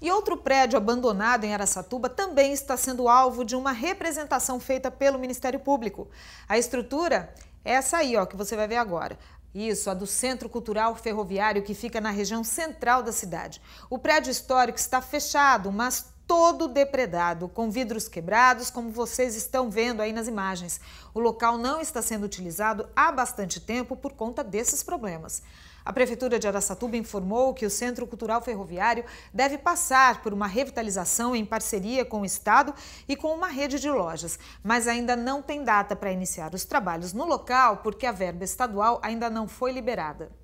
E outro prédio abandonado em Aracatuba também está sendo alvo de uma representação feita pelo Ministério Público. A estrutura é essa aí, ó, que você vai ver agora. Isso, a do Centro Cultural Ferroviário, que fica na região central da cidade. O prédio histórico está fechado, mas todo depredado, com vidros quebrados, como vocês estão vendo aí nas imagens. O local não está sendo utilizado há bastante tempo por conta desses problemas. A Prefeitura de Araçatuba informou que o Centro Cultural Ferroviário deve passar por uma revitalização em parceria com o Estado e com uma rede de lojas, mas ainda não tem data para iniciar os trabalhos no local porque a verba estadual ainda não foi liberada.